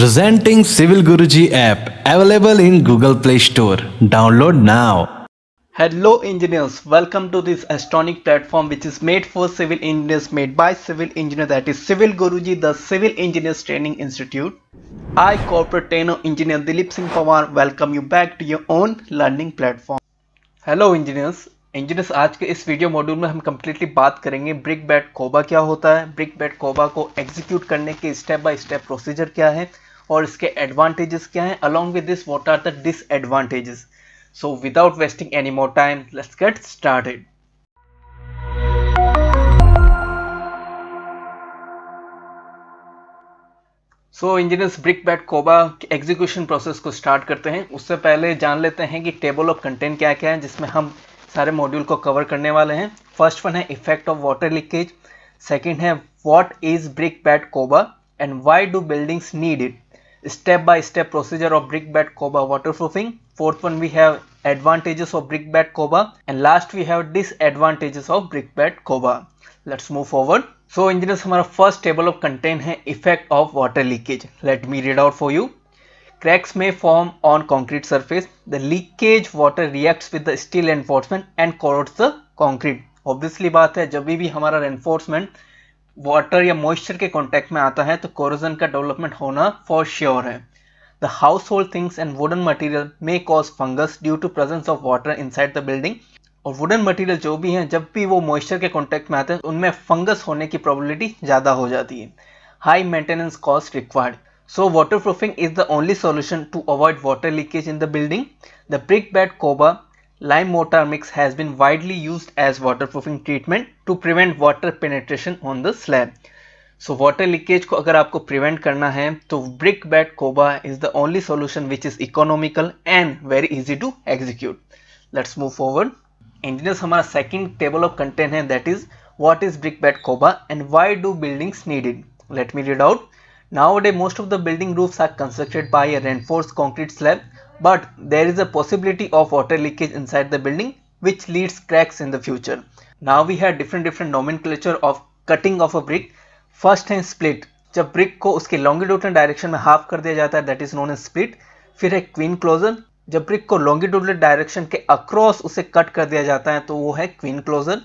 Presenting civil Guruji app available in Google play store download now hello engineers welcome to this astronic platform which is made for civil engineers made by civil engineer that is civil Guruji the civil engineers training institute I corporate trainer engineer Dilip Singh Pawar welcome you back to your own learning platform hello engineers engineers आज के इस video module में हम completely बात करेंगे brick bat कोबा क्या होता है ब्रिक बैट कोबा को एग्जीक्यूट करने के स्टेप बाय स्टेप प्रोसीजर क्या है और इसके एडवांटेजेस क्या हैं along with this what are the disadvantages so without wasting any more time let's get started so engineers brick bat coba execution process को स्टार्ट करते हैं उससे पहले जान लेते हैं कि टेबल ऑफ कंटेंट क्या क्या है जिसमें हम सारे मॉड्यूल को कवर करने वाले हैं फर्स्ट वन है effect of water leakage second है what is brick bat coba and why do buildings need it step by step procedure of brick bed coba waterproofing fourth one we have advantages of brick bed coba and last we have disadvantages of brick bed coba let's move forward so engineers हमारा first table of content hai effect of water leakage let me read out for you cracks may form on concrete surface the leakage water reacts with the steel reinforcement and corrodes the concrete obviously baat hai jab bhi hamara reinforcement water या moisture के contact में आता है तो corrosion का development होना for sure है the household things and wooden material may cause fungus due to presence of water inside the building और वुडन मटेरियल जो भी हैं जब भी वो मॉइस्चर के कॉन्टेक्ट में आते हैं उनमें फंगस होने की प्रॉबिलिटी ज़्यादा हो जाती है high maintenance cost required so waterproofing is the only solution to avoid water leakage in the building the brick bat coba Lime mortar mix has been widely used as waterproofing treatment to prevent water penetration on the slab. So water leakage ko agar आपको prevent karna hai, to brick bat coba is the only solution which is economical and very easy to execute. Let's move forward. Engineers our second table of content है that is what is brick bat coba and why do buildings need it. Let me read out. Nowadays most of the building roofs are constructed by a reinforced concrete slab but there is a possibility of water leakage inside the building which leads cracks in the future. Now we had different different nomenclature of cutting of a brick. First है split. जब brick को उसके longitudinal direction में half कर दिया जाता है that is known as split. फिर है queen closure. जब ब्रिक को लॉन्गिट्यूडल डायरेक्शन के अक्रॉस उसे कट कर दिया जाता है तो वो है क्वीन क्लोजर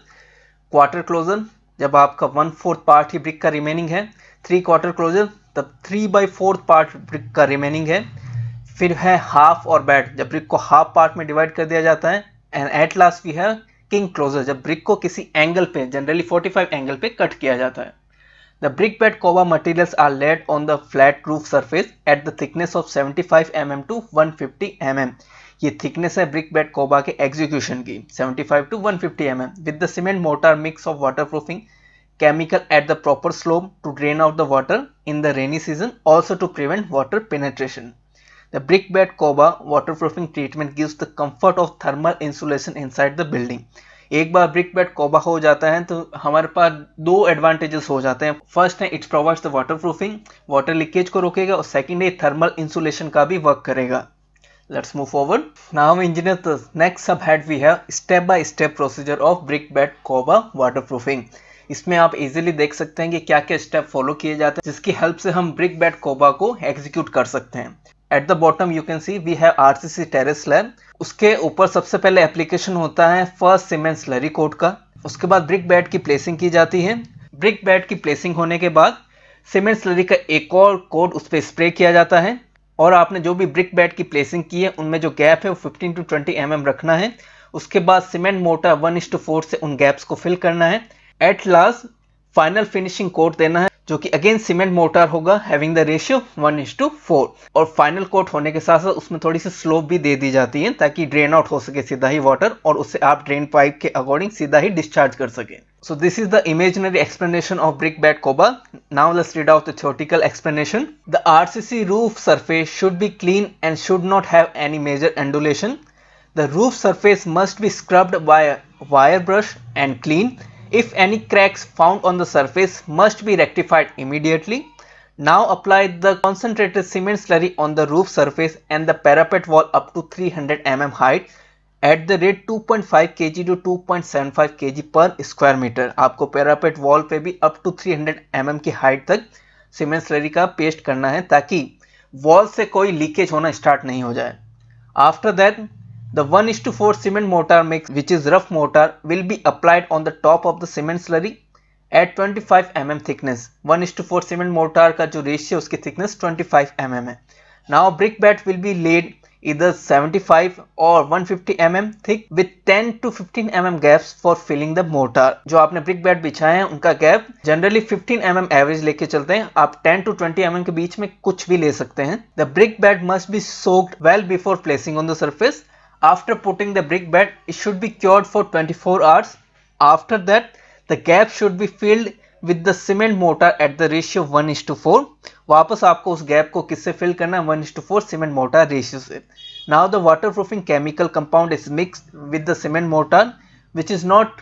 क्वार्टर क्लोजर जब आपका वन फोर्थ पार्ट ही ब्रिक का रिमेनिंग है थ्री क्वार्टर क्लोजर तब three by fourth part brick का रिमेनिंग है फिर है हाफ और बैट जब ब्रिक को हाफ पार्ट में डिवाइड कर दिया जाता है एंड एट लास्ट वी है किंग क्लोजर जब ब्रिक को किसी एंगल पे जनरली 45 एंगल पे कट किया जाता है the brick bed coba materials are laid on the flat roof surface at the thickness of 75 M to 150 mm ये थिकनेस है ब्रिक बेड कोबा के एग्जीक्यूशन की 75 to 150 mm with the cement mortar mix of proofing chemical at the proper slope to drain out the water in the rainy season also to prevent water penetration The brick bed cover waterproofing treatment gives the comfort of thermal insulation inside the building. एक बार brick bed कोबा हो जाता है तो हमारे पास दो advantages हो जाते हैं फर्स्ट है its provides the waterproofing water leakage को रोकेगा और सेकेंड है थर्मल इंसुलेशन का भी वर्क करेगा let's move forward now engineer next subhead we have step by step procedure of brick bed coba waterproofing इसमें आप इजिली देख सकते हैं कि क्या क्या स्टेप फॉलो किए जाते हैं जिसकी हेल्प से हम ब्रिक बेड कोबा को एग्जीक्यूट कर सकते हैं at the bottom you can see we have RCC terrace slab उसके ऊपर सबसे पहले एप्लीकेशन होता है फर्स्ट सीमेंट स्लरी कोट का उसके बाद ब्रिक बेड की प्लेसिंग की जाती है ब्रिक बेड की प्लेसिंग होने के बाद सीमेंट स्लरी का एक और कोट उस पर स्प्रे किया जाता है और आपने जो भी ब्रिक बेड की प्लेसिंग की है उनमें जो गैप है वो 15 टू 20 एम mm रखना है उसके बाद cement mortar one is to four से उन गैप्स को फिल करना है at last final finishing coat देना है जो कि अगेन सीमेंट मोटर होगा having the ratio one is to four और फाइनल कोट होने के साथ साथ उसमें थोड़ी सी स्लोप भी दे दी जाती है ताकि ड्रेन आउट हो सके सीधा ही वाटर और उससे आप ड्रेन पाइप के अकॉर्डिंग सीधा ही डिस्चार्ज कर सके so this is the imaginary explanation of brick bat coba now let's read out the theoretical explanation the RCC roof surface should be clean and should not have any major undulation the roof surface must be scrubbed by wire brush and clean If any cracks found on the surface must be rectified immediately. Now apply the concentrated cement slurry on the roof surface and the parapet wall up to 300 mm height at the rate 2.5 kg to 2.75 kg पर square metre आपको parapet wall पे भी up to 300 mm की height तक cement slurry का paste करना है ताकि वॉल से कोई लीकेज होना स्टार्ट नहीं हो जाए after that The 1 is to 4 cement mortar mix which is rough mortar will be applied on the top of the cement slurry at 25 mm thickness 1 is to four cement mortar का जो ratio उसकी thickness 25 mm है now brick bat will be laid इधर 75 और 150 mm thick with 10 to 15 mm gaps for filling the mortar जो आपने brick bat बिछाए हैं उनका गैप जनरली 15 mm एवरेज लेके चलते हैं आप 10 टू 20 mm के बीच में कुछ भी ले सकते हैं the brick bat must be soaked well before placing on the surface after putting the brick bed it should be cured for 24 hours after that the gap should be filled with the cement mortar at the ratio one is to four वापस आपको उस gap को किससे fill करना है one is to four cement mortar ratio से now the waterproofing chemical compound is mix with the cement mortar which is not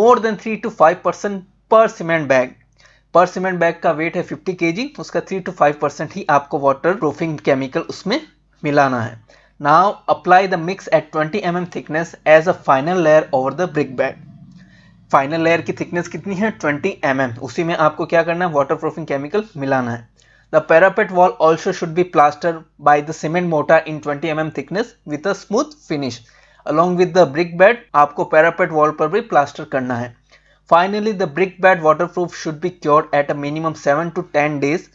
more than three to five percent per cement bag per cement bag का weight है fifty के उसका three to five percent ही आपको waterproofing chemical उसमें मिलाना है Now apply the mix at 20 mm thickness as a final layer over the brick bed. Final layer की thickness कितनी है 20 mm. उसी में आपको क्या करना है Waterproofing chemical मिलाना है The parapet wall also should be plastered by the cement mortar in 20 mm thickness with a smooth finish. along with the brick bed आपको parapet wall पर भी plaster करना है Finally, the brick bed waterproof should be cured at a minimum 7 to 10 days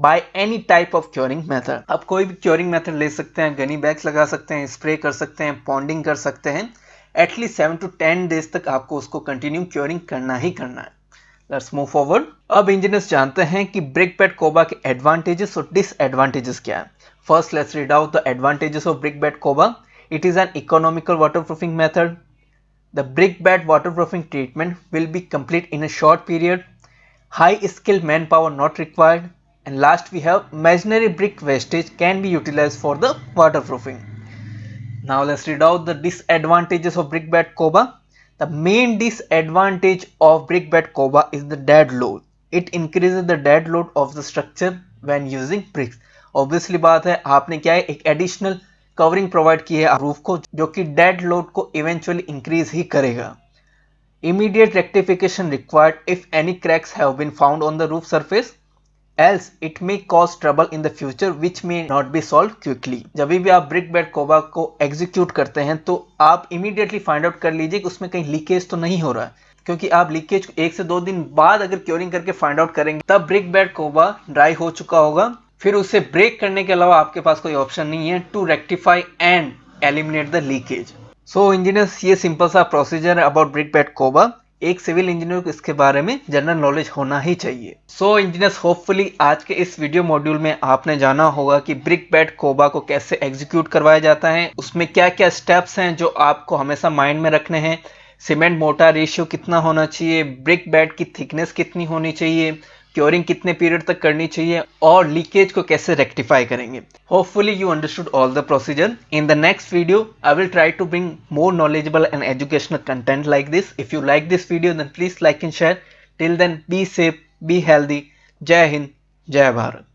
by any type of curing method आप कोई भी curing method ले सकते हैं गनी बैग्स लगा सकते हैं स्प्रे कर सकते हैं पॉन्डिंग कर सकते हैं at least seven to ten days तक आपको उसको कंटिन्यू क्योरिंग करना ही करना है लेट्स मूव फॉरवर्ड अब इंजीनियर्स जानते हैं कि ब्रिक पैट कोबा के एडवांटेजेस और डिसएडवांटेजेस क्या है first let's read out the advantages of brick bat coba it is an economical waterproofing an the brick method. Waterproofing treatment will be complete in a short period high High manpower not required And last we have imaginary brick wastage can be utilized for the waterproofing. Now let's read out the disadvantages of brick bed coba. The main disadvantage of brick bed coba is the dead load. It increases the dead load of the structure when using bricks. Obviously baat hai aapne kya hai ek additional covering provide ki hai roof ko jo ki dead load ko eventually increase hi karega. Immediate rectification required if any cracks have been found on the roof surface. Else it may cause trouble in the future which may not be solve quickly जब भी आप brick bat कोबा को execute करते हैं तो आप immediately find out कर लीजिए कि उसमें कहीं लीकेज तो नहीं हो रहा है क्योंकि आप लीकेज को एक से दो दिन बाद अगर क्योरिंग करके फाइंड आउट करेंगे तब ब्रिक बैड कोबा ड्राई हो चुका होगा फिर उसे ब्रेक करने के अलावा आपके पास कोई ऑप्शन नहीं है to rectify and eliminate the leakage so engineers ये सिंपल सा प्रोसीजर है अबाउट ब्रिक बैट कोबा एक सिविल इंजीनियर को इसके बारे में जनरल नॉलेज होना ही चाहिए सो इंजीनियर्स होपफुली आज के इस वीडियो मॉड्यूल में आपने जाना होगा कि ब्रिक बेड कोबा को कैसे एग्जीक्यूट करवाया जाता है उसमें क्या क्या स्टेप्स हैं जो आपको हमेशा माइंड में रखने हैं सीमेंट मोटा रेशियो कितना होना चाहिए ब्रिक बेड की थिकनेस कितनी होनी चाहिए क्योरिंग कितने पीरियड तक करनी चाहिए और लीकेज को कैसे रेक्टिफाई करेंगे hopefully you understood all the procedure in the next video I will try to bring more knowledgeable and educational content like this if you like this video then please like and share till then be safe be healthy जय हिंद जय भारत